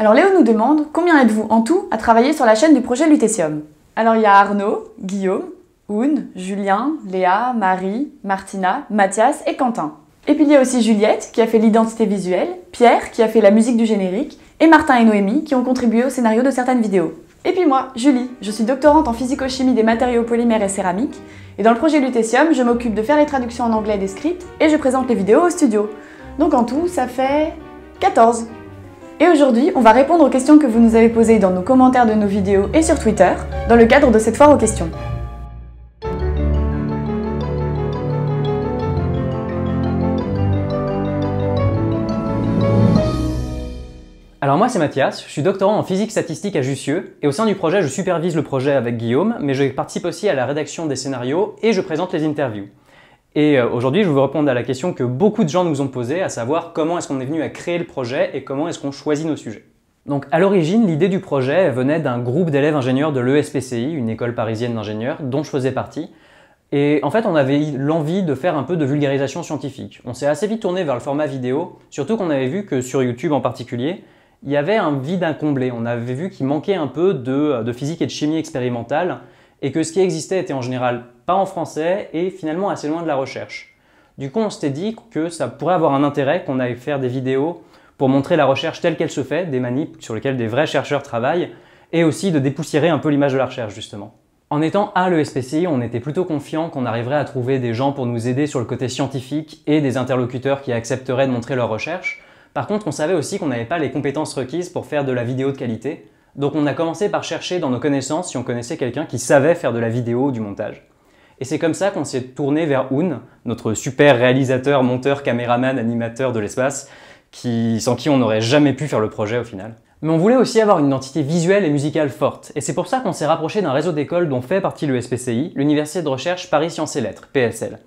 Alors Léo nous demande combien êtes-vous en tout à travailler sur la chaîne du projet Lutetium Alors il y a Arnaud, Guillaume, Oun, Julien, Léa, Marie, Martina, Mathias et Quentin. Et puis il y a aussi Juliette qui a fait l'identité visuelle, Pierre qui a fait la musique du générique et Martin et Noémie qui ont contribué au scénario de certaines vidéos. Et puis moi, Julie, je suis doctorante en physico-chimie des matériaux polymères et céramiques, et dans le projet Lutetium, je m'occupe de faire les traductions en anglais des scripts et je présente les vidéos au studio. Donc en tout, ça fait 14 et aujourd'hui, on va répondre aux questions que vous nous avez posées dans nos commentaires de nos vidéos et sur Twitter, dans le cadre de cette foire aux questions. Alors moi c'est Mathias, je suis doctorant en physique statistique à Jussieu, et au sein du projet je supervise le projet avec Guillaume, mais je participe aussi à la rédaction des scénarios et je présente les interviews. Et euh, aujourd'hui, je vais vous répondre à la question que beaucoup de gens nous ont posée, à savoir comment est-ce qu'on est venu à créer le projet et comment est-ce qu'on choisit nos sujets. Donc à l'origine, l'idée du projet venait d'un groupe d'élèves ingénieurs de l'ESPCI, une école parisienne d'ingénieurs, dont je faisais partie. Et en fait, on avait l'envie de faire un peu de vulgarisation scientifique. On s'est assez vite tourné vers le format vidéo, surtout qu'on avait vu que sur YouTube en particulier, il y avait un vide incomblé. On avait vu qu'il manquait un peu de, de physique et de chimie expérimentale, et que ce qui existait était en général pas en français et finalement assez loin de la recherche. Du coup, on s'était dit que ça pourrait avoir un intérêt qu'on aille faire des vidéos pour montrer la recherche telle qu'elle se fait, des manips sur lesquelles des vrais chercheurs travaillent, et aussi de dépoussiérer un peu l'image de la recherche justement. En étant à l'ESPCI, on était plutôt confiant qu'on arriverait à trouver des gens pour nous aider sur le côté scientifique et des interlocuteurs qui accepteraient de montrer leur recherche. Par contre, on savait aussi qu'on n'avait pas les compétences requises pour faire de la vidéo de qualité, donc on a commencé par chercher dans nos connaissances si on connaissait quelqu'un qui savait faire de la vidéo ou du montage. Et c'est comme ça qu'on s'est tourné vers Oun, notre super réalisateur, monteur, caméraman, animateur de l'espace, qui, sans qui on n'aurait jamais pu faire le projet au final. Mais on voulait aussi avoir une identité visuelle et musicale forte, et c'est pour ça qu'on s'est rapproché d'un réseau d'écoles dont fait partie le SPCI, l'Université de recherche Paris Sciences et Lettres, PSL.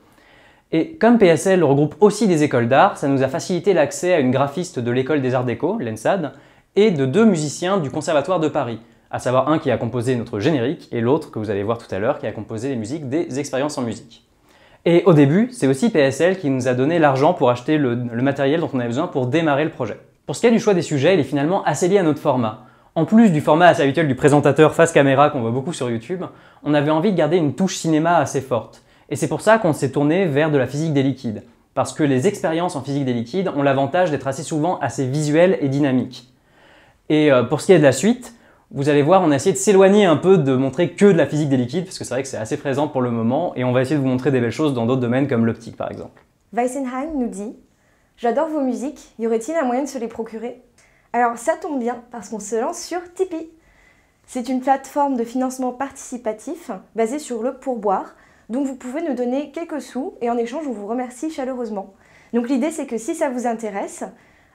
Et comme PSL regroupe aussi des écoles d'art, ça nous a facilité l'accès à une graphiste de l'école des arts déco, l'ENSAD, et de deux musiciens du Conservatoire de Paris, à savoir un qui a composé notre générique et l'autre que vous allez voir tout à l'heure qui a composé les musiques des expériences en musique. Et au début, c'est aussi PSL qui nous a donné l'argent pour acheter le, matériel dont on avait besoin pour démarrer le projet. Pour ce qui est du choix des sujets, il est finalement assez lié à notre format. En plus du format assez habituel du présentateur face caméra qu'on voit beaucoup sur YouTube, on avait envie de garder une touche cinéma assez forte. Et c'est pour ça qu'on s'est tourné vers de la physique des liquides. Parce que les expériences en physique des liquides ont l'avantage d'être assez souvent assez visuelles et dynamiques. Et euh, pour ce qui est de la suite, vous allez voir, on a essayé de s'éloigner un peu de montrer que de la physique des liquides, parce que c'est vrai que c'est assez présent pour le moment, et on va essayer de vous montrer des belles choses dans d'autres domaines comme l'optique par exemple. Weissenheim nous dit J'adore vos musiques, y aurait-il un moyen de se les procurer Alors ça tombe bien, parce qu'on se lance sur Tipeee. C'est une plateforme de financement participatif basée sur le pourboire, donc vous pouvez nous donner quelques sous et en échange on vous remercie chaleureusement. Donc l'idée c'est que si ça vous intéresse,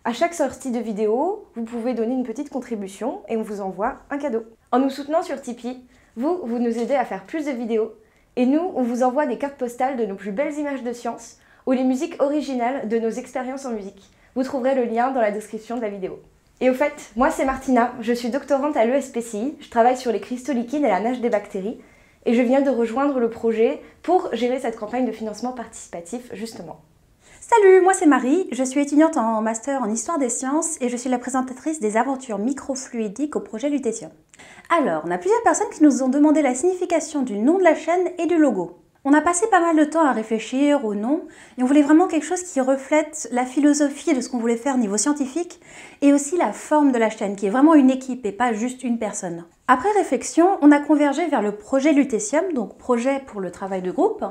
à chaque sortie de vidéo, vous pouvez donner une petite contribution et on vous envoie un cadeau. En nous soutenant sur Tipeee, vous, vous nous aidez à faire plus de vidéos et nous, on vous envoie des cartes postales de nos plus belles images de science ou les musiques originales de nos expériences en musique. Vous trouverez le lien dans la description de la vidéo. Et au fait, moi c'est Martina, je suis doctorante à l'ESPCI, je travaille sur les cristaux liquides et la nage des bactéries, et je viens de rejoindre le projet pour gérer cette campagne de financement participatif justement. Salut, moi c'est Marie, je suis étudiante en master en histoire des sciences et je suis la présentatrice des aventures microfluidiques au projet Lutetium. Alors, on a plusieurs personnes qui nous ont demandé la signification du nom de la chaîne et du logo. On a passé pas mal de temps à réfléchir au nom et on voulait vraiment quelque chose qui reflète la philosophie de ce qu'on voulait faire au niveau scientifique et aussi la forme de la chaîne qui est vraiment une équipe et pas juste une personne. Après réflexion, on a convergé vers le projet Lutetium, donc projet pour le travail de groupe,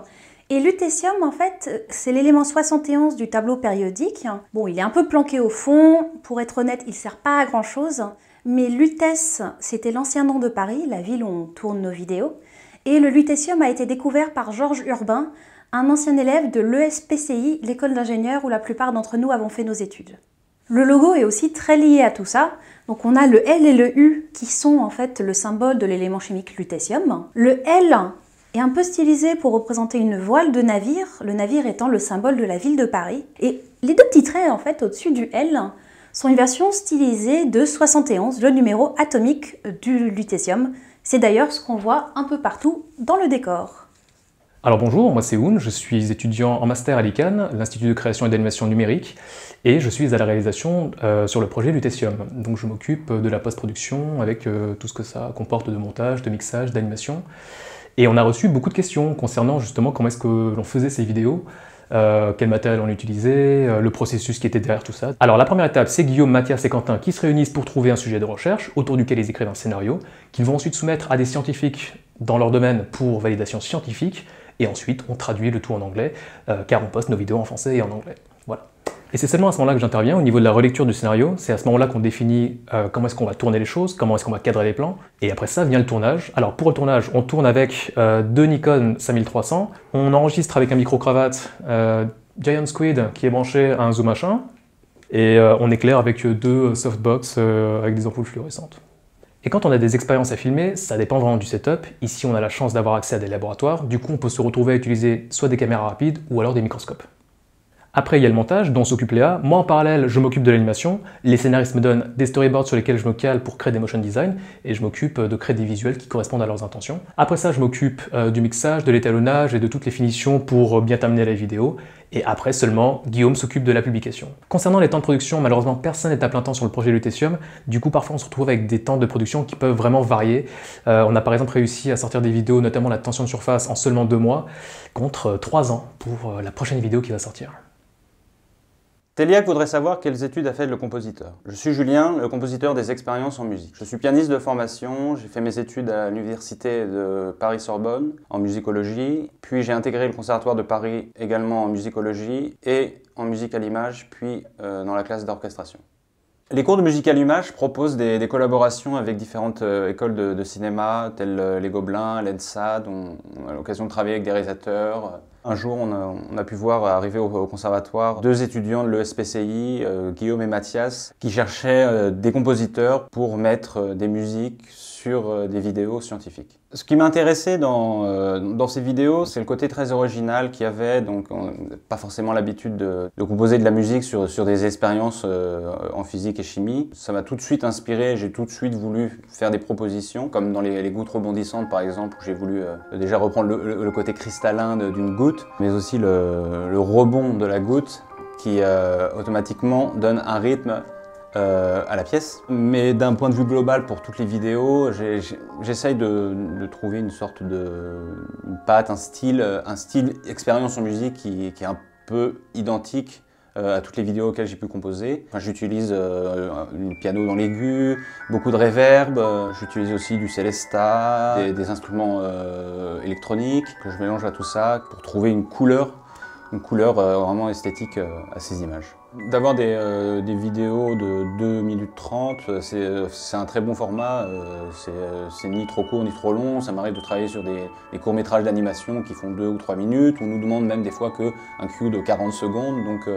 et lutécium, en fait, c'est l'élément 71 du tableau périodique. Bon, il est un peu planqué au fond. Pour être honnête, il sert pas à grand-chose. Mais Lutèce, c'était l'ancien nom de Paris, la ville où on tourne nos vidéos. Et le lutécium a été découvert par Georges Urbain, un ancien élève de l'ESPCI, l'école d'ingénieurs où la plupart d'entre nous avons fait nos études. Le logo est aussi très lié à tout ça. Donc on a le L et le U qui sont en fait le symbole de l'élément chimique lutécium. Le L et un peu stylisé pour représenter une voile de navire, le navire étant le symbole de la ville de Paris. Et les deux petits traits en fait au-dessus du L sont une version stylisée de 71, le numéro atomique du lutécium. C'est d'ailleurs ce qu'on voit un peu partout dans le décor. Alors bonjour, moi c'est Oun, je suis étudiant en master à l'ICANN, l'Institut de création et d'animation numérique, et je suis à la réalisation euh, sur le projet Lutetium. Donc je m'occupe de la post-production avec euh, tout ce que ça comporte de montage, de mixage, d'animation. Et on a reçu beaucoup de questions concernant justement comment est-ce que l'on faisait ces vidéos, euh, quel matériel on utilisait, euh, le processus qui était derrière tout ça. Alors la première étape, c'est Guillaume, Mathias et Quentin qui se réunissent pour trouver un sujet de recherche autour duquel ils écrivent un scénario, qu'ils vont ensuite soumettre à des scientifiques dans leur domaine pour validation scientifique, et ensuite on traduit le tout en anglais, euh, car on poste nos vidéos en français et en anglais. Et c'est seulement à ce moment-là que j'interviens au niveau de la relecture du scénario. C'est à ce moment-là qu'on définit euh, comment est-ce qu'on va tourner les choses, comment est-ce qu'on va cadrer les plans. Et après ça vient le tournage. Alors pour le tournage, on tourne avec euh, deux Nikon 5300. On enregistre avec un micro-cravate euh, Giant Squid qui est branché à un zoom machin. Et on éclaire avec deux softbox avec des ampoules fluorescentes. Et quand on a des expériences à filmer, ça dépend vraiment du setup. Ici, on a la chance d'avoir accès à des laboratoires. Du coup, on peut se retrouver à utiliser soit des caméras rapides ou alors des microscopes. Après, il y a le montage, dont s'occupe Léa. Moi, en parallèle, je m'occupe de l'animation. Les scénaristes me donnent des storyboards sur lesquels je me cale pour créer des motion design et je m'occupe euh, de créer des visuels qui correspondent à leurs intentions. Après ça, je m'occupe euh, du mixage, de l'étalonnage et de toutes les finitions pour euh, bien terminer la vidéo. Et après seulement, Guillaume s'occupe de la publication. Concernant les temps de production, malheureusement, personne n'est à plein temps sur le projet Lutetium. Du coup, parfois, on se retrouve avec des temps de production qui peuvent vraiment varier. on a par exemple réussi à sortir des vidéos, notamment la tension de surface, en seulement deux mois, contre trois ans pour la prochaine vidéo qui va sortir. Téliac voudrait savoir quelles études a fait le compositeur. Je suis Julien, le compositeur des expériences en musique. Je suis pianiste de formation, j'ai fait mes études à l'université de Paris-Sorbonne en musicologie, puis j'ai intégré le conservatoire de Paris également en musicologie et en musique à l'image, puis euh, dans la classe d'orchestration. Les cours de musique à l'image proposent des, collaborations avec différentes euh, écoles de, cinéma, telles euh, Les Gobelins, l'ENSA, dont on a l'occasion de travailler avec des réalisateurs, un jour, on a, pu voir arriver au, conservatoire deux étudiants de l'ESPCI, euh, Guillaume et Mathias, qui cherchaient euh, des compositeurs pour mettre euh, des musiques euh, des vidéos scientifiques. Ce qui m'intéressait dans, euh, dans ces vidéos, c'est le côté très original qu'il y avait. Donc, pas forcément l'habitude de, composer de la musique sur, des expériences euh, en physique et chimie. Ça m'a tout de suite inspiré, j'ai tout de suite voulu faire des propositions, comme dans les, gouttes rebondissantes par exemple, où j'ai voulu déjà reprendre le, côté cristallin d'une goutte, mais aussi le, rebond de la goutte qui automatiquement donne un rythme euh, à la pièce. Mais d'un point de vue global, pour toutes les vidéos, j'essaye de, trouver une sorte de pâte, patte, un style, euh, un style expérience en musique qui, est un peu identique euh, à toutes les vidéos auxquelles j'ai pu composer. Enfin, j'utilise le un piano dans l'aigu, beaucoup de réverb, j'utilise aussi du Celesta, des, des instruments électroniques que je mélange à tout ça pour trouver une couleur, une couleur vraiment esthétique à ces images. D'avoir euh, des, vidéos de 2 minutes 30, euh, euh, c'est un très bon format. c'est ni trop court ni trop long. Ça m'arrive de travailler sur des, courts-métrages d'animation qui font 2 ou 3 minutes. On nous demande même des fois qu'un cue de 40 secondes. Donc,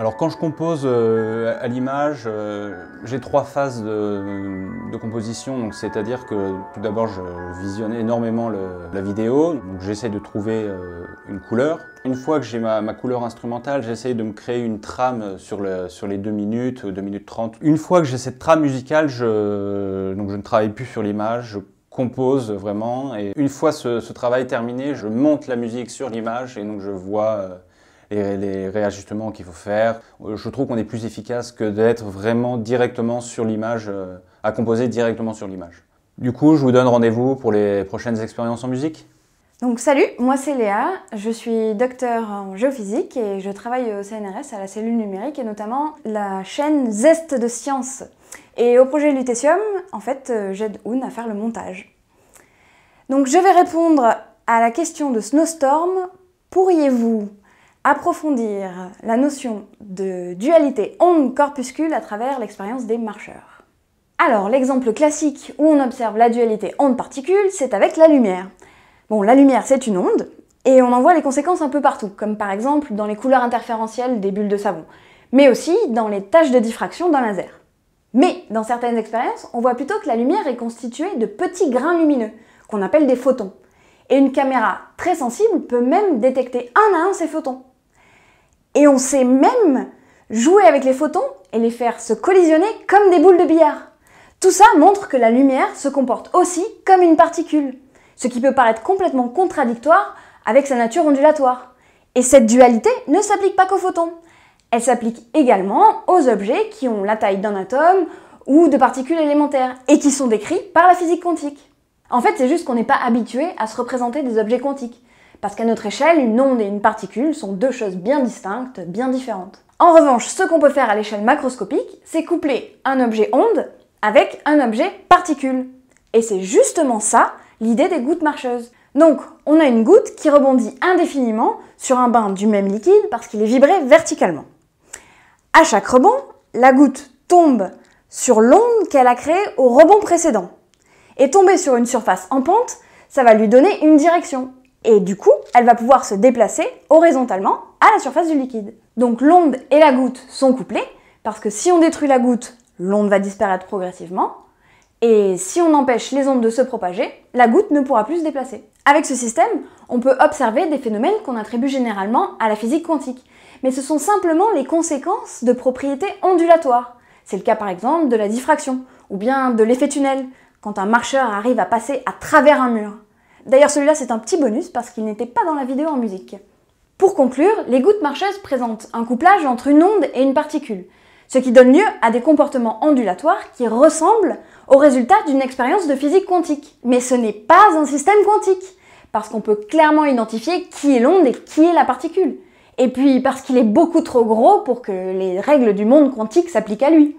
alors quand je compose euh, à l'image, euh, j'ai trois phases de, composition, c'est-à-dire que tout d'abord je visionne énormément la vidéo, j'essaie de trouver euh, une couleur. Une fois que j'ai ma, couleur instrumentale, j'essaie de me créer une trame sur, les 2 minutes, 2 minutes 30. Une fois que j'ai cette trame musicale, je, donc je ne travaille plus sur l'image, je compose vraiment, et une fois ce, ce, travail terminé, je monte la musique sur l'image, et donc je vois les, les réajustements qu'il faut faire. Je trouve qu'on est plus efficace que d'être vraiment directement sur l'image, euh, à composer directement sur l'image. Du coup, je vous donne rendez-vous pour les prochaines expériences en musique. Donc salut, moi c'est Léa, je suis docteur en géophysique et je travaille au CNRS à la cellule numérique et notamment la chaîne Zest de Science. Et au projet Lutetium, en fait, euh, j'aide Oun à faire le montage. Donc je vais répondre à la question de Snowstorm. Pourriez-vous approfondir la notion de dualité onde-corpuscule à travers l'expérience des marcheurs. Alors, l'exemple classique où on observe la dualité onde-particule, c'est avec la lumière. Bon, la lumière, c'est une onde, et on en voit les conséquences un peu partout, comme par exemple dans les couleurs interférentielles des bulles de savon, mais aussi dans les taches de diffraction d'un laser. Mais dans certaines expériences, on voit plutôt que la lumière est constituée de petits grains lumineux, qu'on appelle des photons. Et une caméra très sensible peut même détecter un à un ces photons. Et on sait même jouer avec les photons et les faire se collisionner comme des boules de billard. Tout ça montre que la lumière se comporte aussi comme une particule, ce qui peut paraître complètement contradictoire avec sa nature ondulatoire. Et cette dualité ne s'applique pas qu'aux photons. Elle s'applique également aux objets qui ont la taille d'un atome ou de particules élémentaires et qui sont décrits par la physique quantique. En fait, c'est juste qu'on n'est pas habitué à se représenter des objets quantiques. Parce qu'à notre échelle, une onde et une particule sont deux choses bien distinctes, bien différentes. En revanche, ce qu'on peut faire à l'échelle macroscopique, c'est coupler un objet onde avec un objet particule. Et c'est justement ça l'idée des gouttes marcheuses. Donc, on a une goutte qui rebondit indéfiniment sur un bain du même liquide parce qu'il est vibré verticalement. À chaque rebond, la goutte tombe sur l'onde qu'elle a créée au rebond précédent. Et tomber sur une surface en pente, ça va lui donner une direction. Et du coup, elle va pouvoir se déplacer horizontalement à la surface du liquide. Donc l'onde et la goutte sont couplées, parce que si on détruit la goutte, l'onde va disparaître progressivement, et si on empêche les ondes de se propager, la goutte ne pourra plus se déplacer. Avec ce système, on peut observer des phénomènes qu'on attribue généralement à la physique quantique, mais ce sont simplement les conséquences de propriétés ondulatoires. C'est le cas par exemple de la diffraction, ou bien de l'effet tunnel, quand un marcheur arrive à passer à travers un mur. D'ailleurs, celui-là, c'est un petit bonus parce qu'il n'était pas dans la vidéo en musique. Pour conclure, les gouttes marcheuses présentent un couplage entre une onde et une particule, ce qui donne lieu à des comportements ondulatoires qui ressemblent au résultat d'une expérience de physique quantique. Mais ce n'est pas un système quantique, parce qu'on peut clairement identifier qui est l'onde et qui est la particule. Et puis parce qu'il est beaucoup trop gros pour que les règles du monde quantique s'appliquent à lui.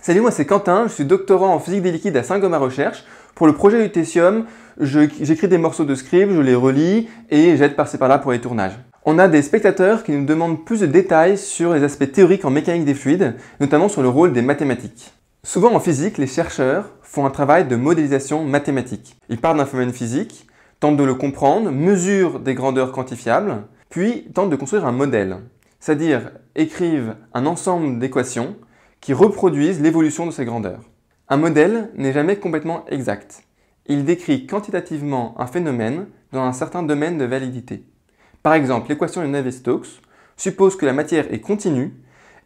Salut, moi c'est Quentin, je suis doctorant en physique des liquides à saint goma Recherche. Pour le projet du tessium, j'écris des morceaux de script, je les relis et j'aide par-ci par-là pour les tournages. On a des spectateurs qui nous demandent plus de détails sur les aspects théoriques en mécanique des fluides, notamment sur le rôle des mathématiques. Souvent en physique, les chercheurs font un travail de modélisation mathématique. Ils partent d'un phénomène physique, tentent de le comprendre, mesurent des grandeurs quantifiables, puis tentent de construire un modèle, c'est-à-dire écrivent un ensemble d'équations qui reproduisent l'évolution de ces grandeurs. Un modèle n'est jamais complètement exact. Il décrit quantitativement un phénomène dans un certain domaine de validité. Par exemple, l'équation de Navier-Stokes suppose que la matière est continue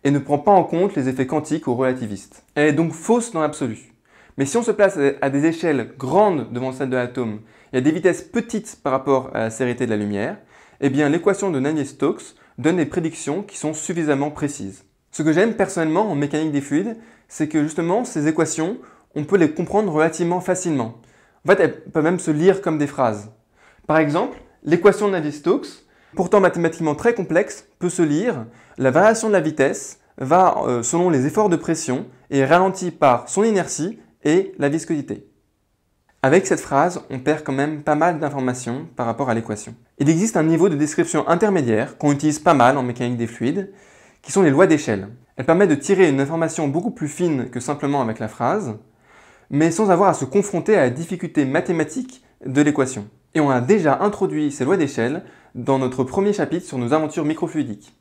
et ne prend pas en compte les effets quantiques ou relativistes. Elle est donc fausse dans l'absolu. Mais si on se place à des échelles grandes devant celle de l'atome et à des vitesses petites par rapport à la célérité de la lumière, eh bien l'équation de Navier-Stokes donne des prédictions qui sont suffisamment précises. Ce que j'aime personnellement en mécanique des fluides, c'est que justement, ces équations, on peut les comprendre relativement facilement. En fait, elles peuvent même se lire comme des phrases. Par exemple, l'équation de Navier-Stokes, pourtant mathématiquement très complexe, peut se lire la variation de la vitesse va euh, selon les efforts de pression et est ralentie par son inertie et la viscosité. Avec cette phrase, on perd quand même pas mal d'informations par rapport à l'équation. Il existe un niveau de description intermédiaire qu'on utilise pas mal en mécanique des fluides, qui sont les lois d'échelle. Elle permet de tirer une information beaucoup plus fine que simplement avec la phrase, mais sans avoir à se confronter à la difficulté mathématique de l'équation. Et on a déjà introduit ces lois d'échelle dans notre premier chapitre sur nos aventures microfluidiques.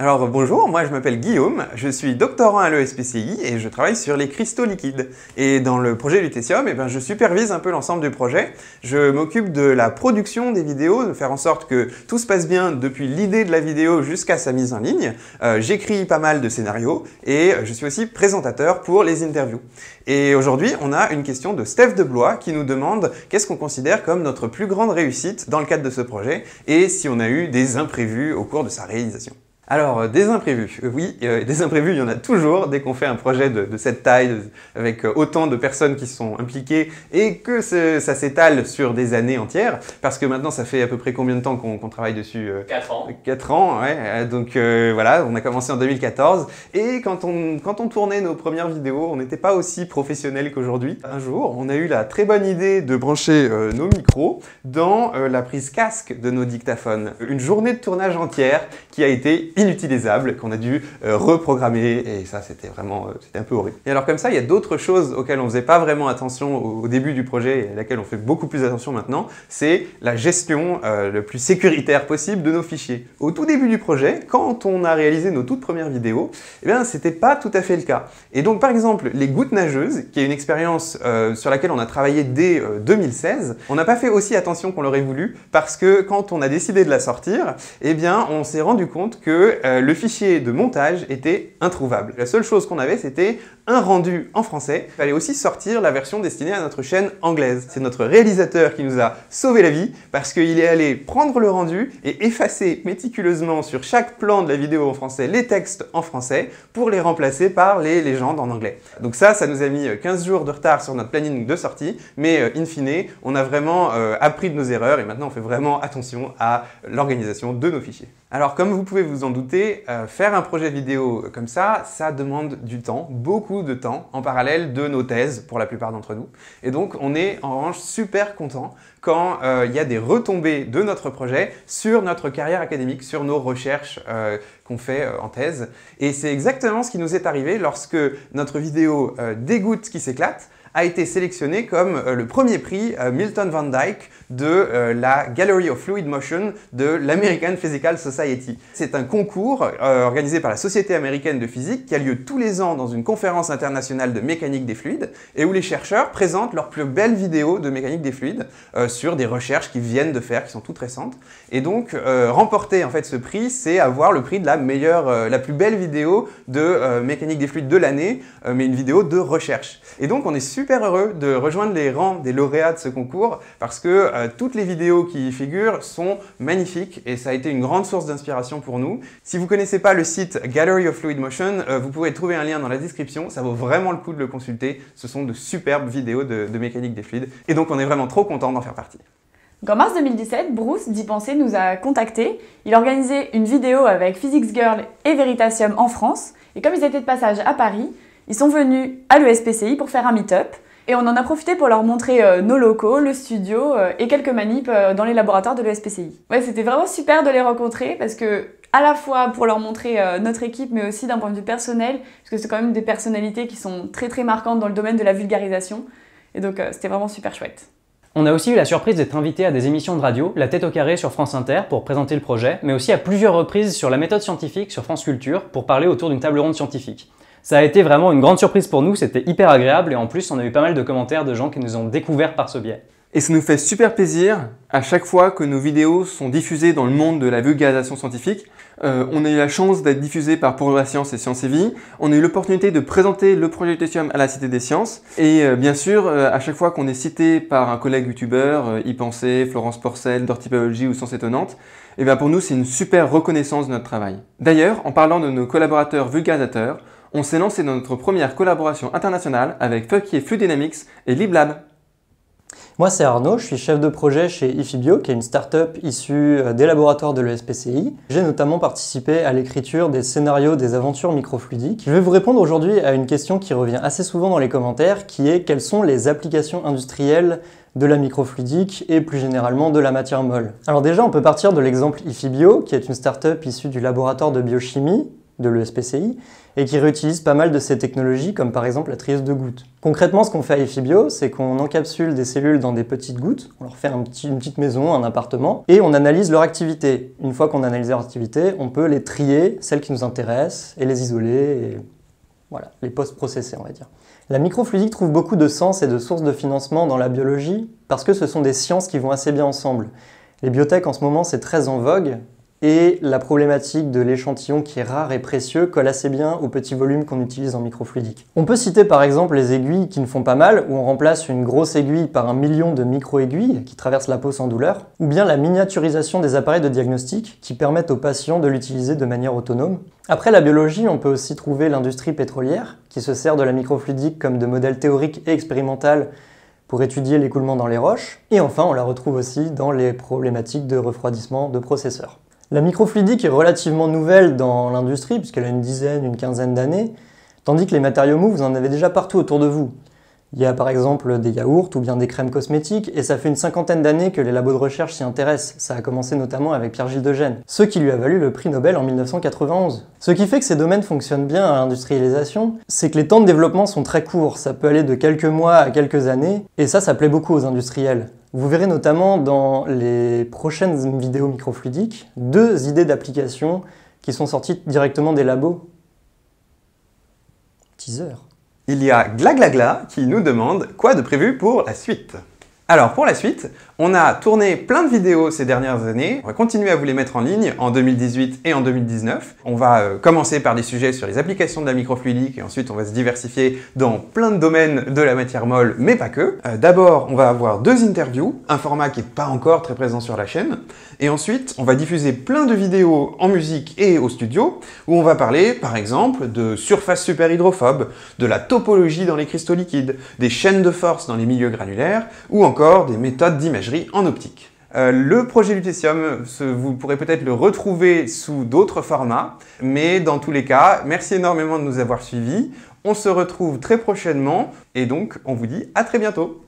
Alors bonjour, moi je m'appelle Guillaume, je suis doctorant à l'ESPCI et je travaille sur les cristaux liquides. Et dans le projet Lutetium, eh ben, je supervise un peu l'ensemble du projet. Je m'occupe de la production des vidéos, de faire en sorte que tout se passe bien depuis l'idée de la vidéo jusqu'à sa mise en ligne. Euh, j'écris pas mal de scénarios et je suis aussi présentateur pour les interviews. Et aujourd'hui, on a une question de Steph Deblois qui nous demande qu'est-ce qu'on considère comme notre plus grande réussite dans le cadre de ce projet et si on a eu des imprévus au cours de sa réalisation. Alors, euh, des imprévus, euh, oui, euh, des imprévus, il y en a toujours. Dès qu'on fait un projet de, cette taille, avec autant de personnes qui sont impliquées, et que ça s'étale sur des années entières, parce que maintenant, ça fait à peu près combien de temps qu'on travaille dessus 4 ans. 4 ans, ouais. Donc voilà, on a commencé en 2014, et quand on, tournait nos premières vidéos, on n'était pas aussi professionnels qu'aujourd'hui. Un jour, on a eu la très bonne idée de brancher nos micros dans la prise casque de nos dictaphones. Une journée de tournage entière qui a été inutilisable qu'on a dû euh, reprogrammer et ça c'était vraiment euh, c'était un peu horrible. Et alors comme ça, il y a d'autres choses auxquelles on faisait pas vraiment attention au, début du projet et à laquelle on fait beaucoup plus attention maintenant, c'est la gestion euh, le plus sécuritaire possible de nos fichiers. Au tout début du projet, quand on a réalisé nos toutes premières vidéos, eh bien c'était pas tout à fait le cas. Et donc par exemple, les gouttes nageuses, qui est une expérience sur laquelle on a travaillé dès 2016, on n'a pas fait aussi attention qu'on l'aurait voulu parce que quand on a décidé de la sortir, eh bien on s'est rendu compte que euh, le fichier de montage était introuvable. La seule chose qu'on avait, c'était un rendu en français. Il fallait aussi sortir la version destinée à notre chaîne anglaise. C'est notre réalisateur qui nous a sauvé la vie parce qu'il est allé prendre le rendu et effacer méticuleusement sur chaque plan de la vidéo en français les textes en français pour les remplacer par les légendes en anglais. Donc ça, ça nous a mis 15 euh, jours de retard sur notre planning de sortie, mais euh, in fine, on a vraiment appris de nos erreurs et maintenant on fait vraiment attention à l'organisation de nos fichiers. Alors comme vous pouvez vous en douter, euh, faire un projet vidéo comme ça, ça demande du temps, beaucoup de temps, en parallèle de nos thèses pour la plupart d'entre nous. Et donc on est en revanche super content quand euh, il y a des retombées de notre projet sur notre carrière académique, sur nos recherches euh, qu'on fait en thèse. Et c'est exactement ce qui nous est arrivé lorsque notre vidéo dégoûte qui s'éclate a été sélectionné comme euh, le premier prix euh, Milton Van Dyke de euh, la Gallery of Fluid Motion de l'American Physical Society. C'est un concours organisé par la Société américaine de physique qui a lieu tous les ans dans une conférence internationale de mécanique des fluides et où les chercheurs présentent leurs plus belles vidéos de mécanique des fluides sur des recherches qu'ils viennent de faire, qui sont toutes récentes. Et donc, remporter en fait ce prix, c'est avoir le prix de la meilleure, la plus belle vidéo de mécanique des fluides de l'année, mais une vidéo de recherche. Et donc, on est sûr heureux de rejoindre les rangs des lauréats de ce concours parce que euh, toutes les vidéos qui y figurent sont magnifiques et ça a été une grande source d'inspiration pour nous. Si vous connaissez pas le site Gallery of Fluid Motion, euh, vous pouvez trouver un lien dans la description, ça vaut vraiment le coup de le consulter, ce sont de superbes vidéos de, mécanique des fluides et donc on est vraiment trop content d'en faire partie. En mars 2017, Bruce penser nous a contactés. Il organisait une vidéo avec Physics Girl et Veritasium en France. Et comme ils étaient de passage à Paris, ils sont venus à l'ESPCI pour faire un meet-up et on en a profité pour leur montrer euh, nos locaux, le studio euh, et quelques manips euh, dans les laboratoires de l'ESPCI. Ouais, c'était vraiment super de les rencontrer parce que à la fois pour leur montrer notre équipe mais aussi d'un point de vue personnel parce que c'est quand même des personnalités qui sont très très marquantes dans le domaine de la vulgarisation et donc c'était vraiment super chouette. On a aussi eu la surprise d'être invité à des émissions de radio, La tête au carré sur France Inter pour présenter le projet, mais aussi à plusieurs reprises sur la méthode scientifique sur France Culture pour parler autour d'une table ronde scientifique. Ça a été vraiment une grande surprise pour nous, c'était hyper agréable et en plus on a eu pas mal de commentaires de gens qui nous ont découvert par ce biais. Et ça nous fait super plaisir à chaque fois que nos vidéos sont diffusées dans le monde de la vulgarisation scientifique. Euh, on a eu la chance d'être diffusé par Pour la Science et Science et Vie. On a eu l'opportunité de présenter le projet Lutetium à la Cité des Sciences. Et euh, bien sûr, euh, à chaque fois qu'on est cité par un collègue youtubeur, y penser, Florence Porcel, Dirty ou Sens Étonnante, et bien pour nous c'est une super reconnaissance de notre travail. D'ailleurs, en parlant de nos collaborateurs vulgarisateurs, on s'est lancé dans notre première collaboration internationale avec Fucky Fluid Dynamics et LibLab. Moi, c'est Arnaud, je suis chef de projet chez Ifibio, qui est une start-up issue euh, des laboratoires de l'ESPCI. J'ai notamment participé à l'écriture des scénarios des aventures microfluidiques. Je vais vous répondre aujourd'hui à une question qui revient assez souvent dans les commentaires, qui est quelles sont les applications industrielles de la microfluidique et plus généralement de la matière molle. Alors déjà, on peut partir de l'exemple Ifibio, qui est une start-up issue du laboratoire de biochimie, de l'ESPCI et qui réutilise pas mal de ces technologies comme par exemple la triose de gouttes. Concrètement, ce qu'on fait à Ifibio, c'est qu'on encapsule des cellules dans des petites gouttes, on leur fait une petite maison, un appartement, et on analyse leur activité. Une fois qu'on analyse leur activité, on peut les trier, celles qui nous intéressent, et les isoler, et voilà, les post-processer on va dire. La microfluidique trouve beaucoup de sens et de sources de financement dans la biologie parce que ce sont des sciences qui vont assez bien ensemble. Les biotech en ce moment c'est très en vogue et la problématique de l'échantillon qui est rare et précieux colle assez bien au petit volume qu'on utilise en microfluidique. On peut citer par exemple les aiguilles qui ne font pas mal, où on remplace une grosse aiguille par un million de micro-aiguilles qui traversent la peau sans douleur, ou bien la miniaturisation des appareils de diagnostic qui permettent aux patients de l'utiliser de manière autonome. Après la biologie, on peut aussi trouver l'industrie pétrolière, qui se sert de la microfluidique comme de modèle théorique et expérimental pour étudier l'écoulement dans les roches. Et enfin, on la retrouve aussi dans les problématiques de refroidissement de processeurs. La microfluidique est relativement nouvelle dans l'industrie, puisqu'elle a une dizaine, une quinzaine d'années, tandis que les matériaux mous, vous en avez déjà partout autour de vous. Il y a par exemple des yaourts ou bien des crèmes cosmétiques, et ça fait une cinquantaine d'années que les labos de recherche s'y intéressent. Ça a commencé notamment avec Pierre-Gilles De Gênes, ce qui lui a valu le prix Nobel en 1991. Ce qui fait que ces domaines fonctionnent bien à l'industrialisation, c'est que les temps de développement sont très courts, ça peut aller de quelques mois à quelques années, et ça, ça plaît beaucoup aux industriels. Vous verrez notamment dans les prochaines vidéos microfluidiques deux idées d'applications qui sont sorties directement des labos. Teaser. Il y a Glaglagla qui nous demande quoi de prévu pour la suite. Alors pour la suite, on a tourné plein de vidéos ces dernières années, on va continuer à vous les mettre en ligne en 2018 et en 2019. On va euh, commencer par des sujets sur les applications de la microfluidique et ensuite on va se diversifier dans plein de domaines de la matière molle, mais pas que. Euh, d'abord, on va avoir deux interviews, un format qui n'est pas encore très présent sur la chaîne, et ensuite on va diffuser plein de vidéos en musique et au studio, où on va parler par exemple de surfaces superhydrophobes, de la topologie dans les cristaux liquides, des chaînes de force dans les milieux granulaires, ou encore des méthodes d'imagerie en optique. Euh, le projet Lutetium, vous pourrez peut-être le retrouver sous d'autres formats, mais dans tous les cas, merci énormément de nous avoir suivis. On se retrouve très prochainement et donc on vous dit à très bientôt.